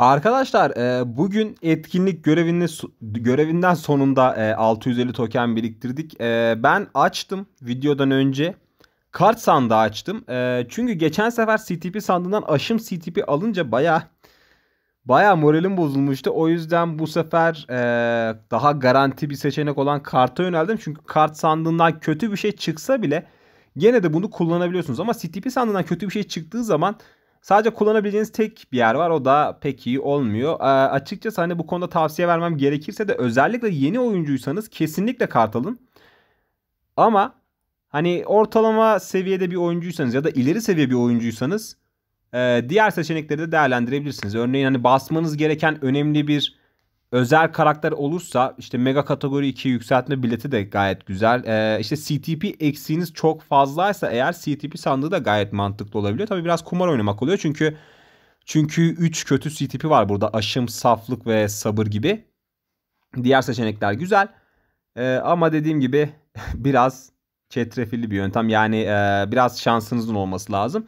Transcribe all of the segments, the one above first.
Arkadaşlar e, bugün etkinlik görevini görevinden sonunda 650 e, token biriktirdik. E, ben açtım videodan önce. Kart sandığı açtım. çünkü geçen sefer CTP sandığından aşım CTP alınca baya baya moralim bozulmuştu. O yüzden bu sefer daha garanti bir seçenek olan karta yöneldim. Çünkü kart sandığından kötü bir şey çıksa bile gene de bunu kullanabiliyorsunuz. Ama CTP sandığından kötü bir şey çıktığı zaman Sadece kullanabileceğiniz tek bir yer var. O da pek iyi olmuyor. E, açıkçası hani bu konuda tavsiye vermem gerekirse de özellikle yeni oyuncuysanız kesinlikle kart alın. Ama hani ortalama seviyede bir oyuncuysanız ya da ileri seviye bir oyuncuysanız e, diğer seçenekleri de değerlendirebilirsiniz. Örneğin hani basmanız gereken önemli bir özel karakter olursa işte mega kategori 2 yükseltme bileti de gayet güzel. Ee, işte CTP eksiğiniz çok fazlaysa eğer CTP sandığı da gayet mantıklı olabiliyor. Tabii biraz kumar oynamak oluyor çünkü çünkü 3 kötü CTP var burada. Aşım, saflık ve sabır gibi. Diğer seçenekler güzel. Ee, ama dediğim gibi biraz çetrefilli bir yöntem. Yani e, biraz şansınızın olması lazım.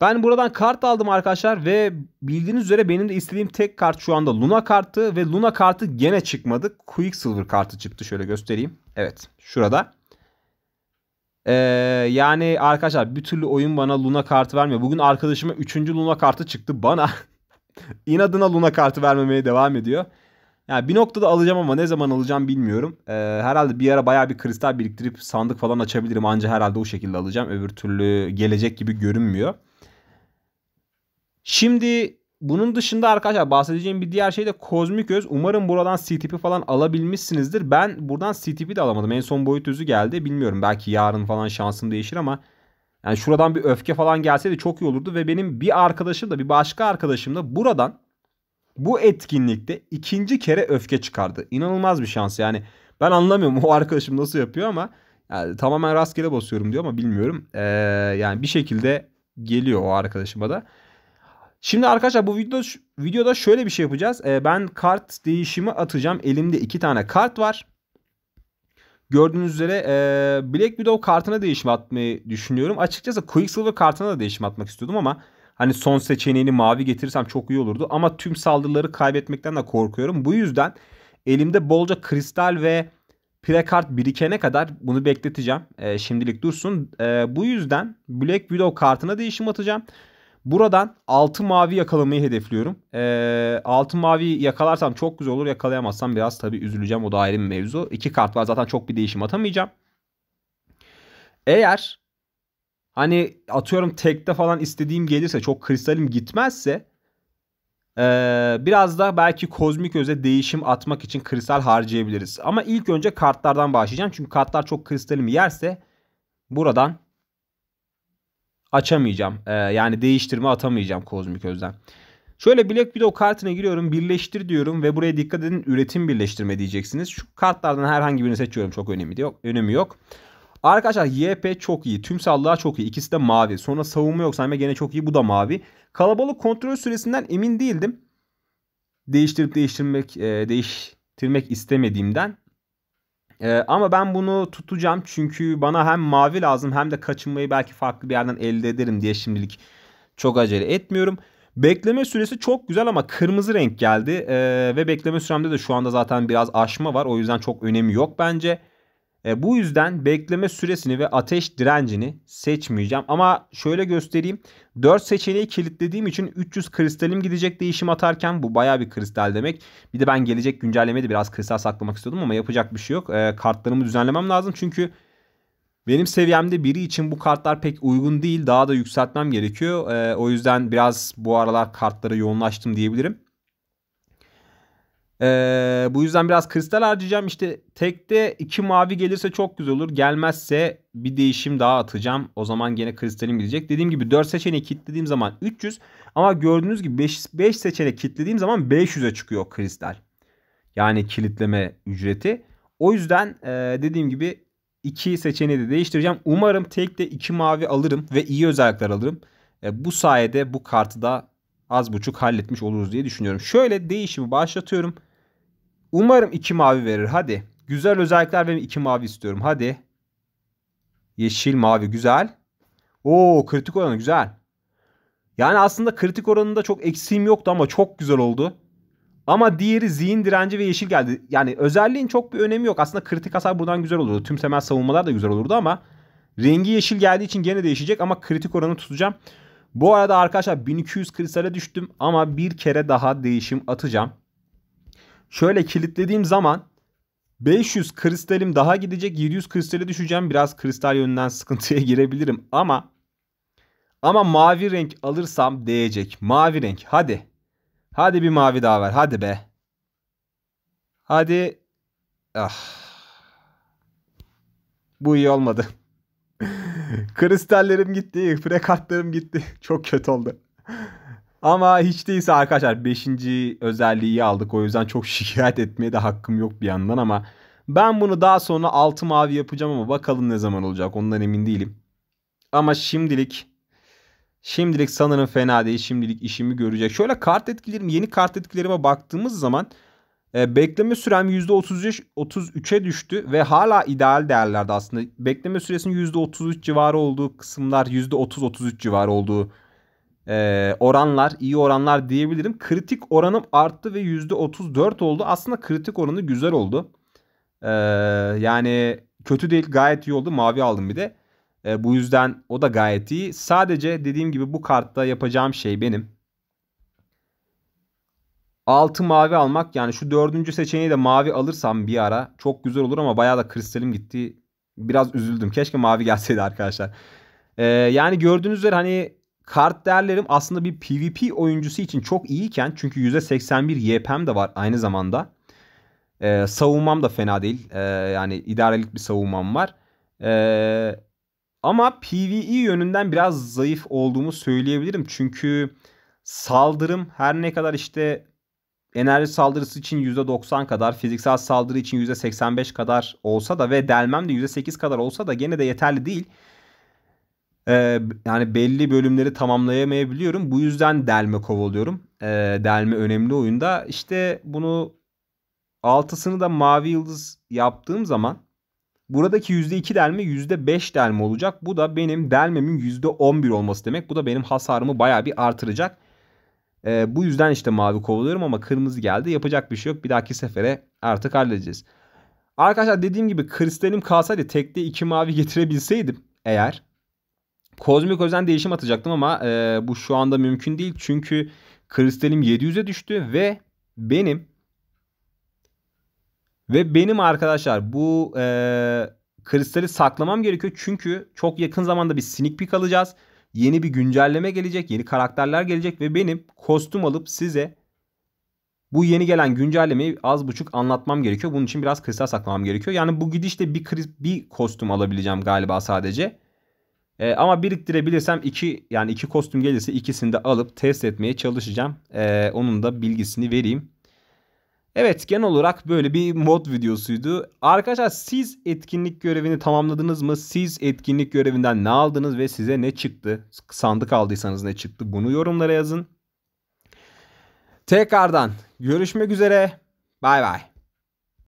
Ben buradan kart aldım arkadaşlar ve bildiğiniz üzere benim de istediğim tek kart şu anda Luna kartı ve Luna kartı gene çıkmadı. Quicksilver kartı çıktı şöyle göstereyim. Evet şurada. Ee, yani arkadaşlar bir türlü oyun bana Luna kartı vermiyor. Bugün arkadaşıma 3. Luna kartı çıktı bana. inadına Luna kartı vermemeye devam ediyor. Yani bir noktada alacağım ama ne zaman alacağım bilmiyorum. Ee, herhalde bir ara baya bir kristal biriktirip sandık falan açabilirim. Anca herhalde o şekilde alacağım. Öbür türlü gelecek gibi görünmüyor. Şimdi bunun dışında arkadaşlar bahsedeceğim bir diğer şey de kozmik öz. Umarım buradan CTP falan alabilmişsinizdir. Ben buradan CTP de alamadım. En son boyut özü geldi. Bilmiyorum belki yarın falan şansım değişir ama yani şuradan bir öfke falan gelseydi çok iyi olurdu. Ve benim bir arkadaşım da bir başka arkadaşım da buradan bu etkinlikte ikinci kere öfke çıkardı. İnanılmaz bir şans yani. Ben anlamıyorum o arkadaşım nasıl yapıyor ama yani tamamen rastgele basıyorum diyor ama bilmiyorum. Ee, yani bir şekilde geliyor o arkadaşıma da. Şimdi arkadaşlar bu video, videoda şöyle bir şey yapacağız. Ee, ben kart değişimi atacağım. Elimde iki tane kart var. Gördüğünüz üzere e, Black Widow kartına değişim atmayı düşünüyorum. Açıkçası Quicksilver kartına da değişim atmak istiyordum ama hani son seçeneğini mavi getirirsem çok iyi olurdu. Ama tüm saldırıları kaybetmekten de korkuyorum. Bu yüzden elimde bolca kristal ve prekart birikene kadar bunu bekleteceğim. E, şimdilik dursun. E, bu yüzden Black Widow kartına değişim atacağım. Buradan altı mavi yakalamayı hedefliyorum. E, ee, 6 mavi yakalarsam çok güzel olur. Yakalayamazsam biraz tabii üzüleceğim. O da ayrı bir mevzu. İki kart var zaten çok bir değişim atamayacağım. Eğer hani atıyorum tekte falan istediğim gelirse çok kristalim gitmezse ee, biraz da belki kozmik öze değişim atmak için kristal harcayabiliriz. Ama ilk önce kartlardan başlayacağım. Çünkü kartlar çok kristalimi yerse buradan açamayacağım. Ee, yani değiştirme atamayacağım kozmik özlem. Şöyle Black Widow kartına giriyorum. Birleştir diyorum ve buraya dikkat edin üretim birleştirme diyeceksiniz. Şu kartlardan herhangi birini seçiyorum. Çok önemli yok. Önemi yok. Arkadaşlar YP çok iyi. Tüm sallığa çok iyi. İkisi de mavi. Sonra savunma yok sayma gene çok iyi. Bu da mavi. Kalabalık kontrol süresinden emin değildim. Değiştirip değiştirmek, e, değiştirmek istemediğimden ee, ama ben bunu tutacağım çünkü bana hem mavi lazım hem de kaçınmayı belki farklı bir yerden elde ederim diye şimdilik çok acele etmiyorum. Bekleme süresi çok güzel ama kırmızı renk geldi ee, ve bekleme süremde de şu anda zaten biraz aşma var o yüzden çok önemi yok bence. E, bu yüzden bekleme süresini ve ateş direncini seçmeyeceğim. Ama şöyle göstereyim. 4 seçeneği kilitlediğim için 300 kristalim gidecek değişim atarken bu baya bir kristal demek. Bir de ben gelecek güncellemede biraz kristal saklamak istiyordum ama yapacak bir şey yok. E, kartlarımı düzenlemem lazım çünkü benim seviyemde biri için bu kartlar pek uygun değil. Daha da yükseltmem gerekiyor. E, o yüzden biraz bu aralar kartlara yoğunlaştım diyebilirim. Ee, bu yüzden biraz kristal harcayacağım. İşte tekte iki mavi gelirse çok güzel olur. Gelmezse bir değişim daha atacağım. O zaman gene kristalim gidecek. Dediğim gibi 4 seçeneği kilitlediğim zaman 300. Ama gördüğünüz gibi 5, 5 seçenek kilitlediğim zaman 500'e çıkıyor kristal. Yani kilitleme ücreti. O yüzden e, dediğim gibi iki seçeneği de değiştireceğim. Umarım tekte iki mavi alırım ve iyi özellikler alırım. E, bu sayede bu kartı da az buçuk halletmiş oluruz diye düşünüyorum. Şöyle değişimi başlatıyorum. Umarım iki mavi verir. Hadi. Güzel özellikler ve iki mavi istiyorum. Hadi. Yeşil, mavi. Güzel. Oo kritik oranı güzel. Yani aslında kritik oranında çok eksiğim yoktu ama çok güzel oldu. Ama diğeri zihin direnci ve yeşil geldi. Yani özelliğin çok bir önemi yok. Aslında kritik hasar buradan güzel olurdu. Tüm temel savunmalar da güzel olurdu ama rengi yeşil geldiği için gene değişecek ama kritik oranı tutacağım. Bu arada arkadaşlar 1200 kristale düştüm ama bir kere daha değişim atacağım. Şöyle kilitlediğim zaman 500 kristalim daha gidecek. 700 kristale düşeceğim. Biraz kristal yönünden sıkıntıya girebilirim ama ama mavi renk alırsam değecek. Mavi renk hadi. Hadi bir mavi daha ver. Hadi be. Hadi. Ah. Bu iyi olmadı. Kristallerim gitti. Prekartlarım gitti. Çok kötü oldu. Ama hiç değilse arkadaşlar 5. özelliği aldık. O yüzden çok şikayet etmeye de hakkım yok bir yandan ama ben bunu daha sonra altı mavi yapacağım ama bakalım ne zaman olacak. Ondan emin değilim. Ama şimdilik şimdilik sanırım fena değil. Şimdilik işimi görecek. Şöyle kart etkilerim, yeni kart etkilerime baktığımız zaman e, bekleme sürem %33'e düştü ve hala ideal değerlerde aslında. Bekleme süresinin %33 civarı olduğu kısımlar %30-33 civarı olduğu e, oranlar, iyi oranlar diyebilirim. Kritik oranım arttı ve %34 oldu. Aslında kritik oranı güzel oldu. E, yani kötü değil gayet iyi oldu. Mavi aldım bir de. E, bu yüzden o da gayet iyi. Sadece dediğim gibi bu kartta yapacağım şey benim. 6 mavi almak yani şu dördüncü seçeneği de mavi alırsam bir ara çok güzel olur ama bayağı da kristalim gitti. Biraz üzüldüm. Keşke mavi gelseydi arkadaşlar. Ee, yani gördüğünüz üzere hani Kart değerlerim aslında bir PvP oyuncusu için çok iyiyken çünkü %81 YP'm de var aynı zamanda. Ee, savunmam da fena değil. Ee, yani idarelik bir savunmam var. Ee, ama PvE yönünden biraz zayıf olduğumu söyleyebilirim. Çünkü saldırım her ne kadar işte enerji saldırısı için %90 kadar, fiziksel saldırı için %85 kadar olsa da ve delmem de %8 kadar olsa da gene de yeterli değil. Ee, yani belli bölümleri tamamlayamayabiliyorum. Bu yüzden delme kovalıyorum. E, delme önemli oyunda. İşte bunu altısını da mavi yıldız yaptığım zaman buradaki %2 delme %5 delme olacak. Bu da benim delmemin %11 olması demek. Bu da benim hasarımı baya bir artıracak. E, bu yüzden işte mavi kovalıyorum ama kırmızı geldi. Yapacak bir şey yok. Bir dahaki sefere artık halledeceğiz. Arkadaşlar dediğim gibi kristalim kalsaydı tekte 2 mavi getirebilseydim eğer Kozmik Özen değişim atacaktım ama e, bu şu anda mümkün değil. Çünkü kristalim 700'e düştü ve benim ve benim arkadaşlar bu e, kristali saklamam gerekiyor. Çünkü çok yakın zamanda bir sneak peek alacağız. Yeni bir güncelleme gelecek. Yeni karakterler gelecek ve benim kostüm alıp size bu yeni gelen güncellemeyi az buçuk anlatmam gerekiyor. Bunun için biraz kristal saklamam gerekiyor. Yani bu gidişte bir, bir kostüm alabileceğim galiba sadece. E, ama biriktirebilirsem iki yani iki kostüm gelirse ikisini de alıp test etmeye çalışacağım. E, onun da bilgisini vereyim. Evet genel olarak böyle bir mod videosuydu. Arkadaşlar siz etkinlik görevini tamamladınız mı? Siz etkinlik görevinden ne aldınız ve size ne çıktı? Sandık aldıysanız ne çıktı? Bunu yorumlara yazın. Tekrardan görüşmek üzere. Bay bay.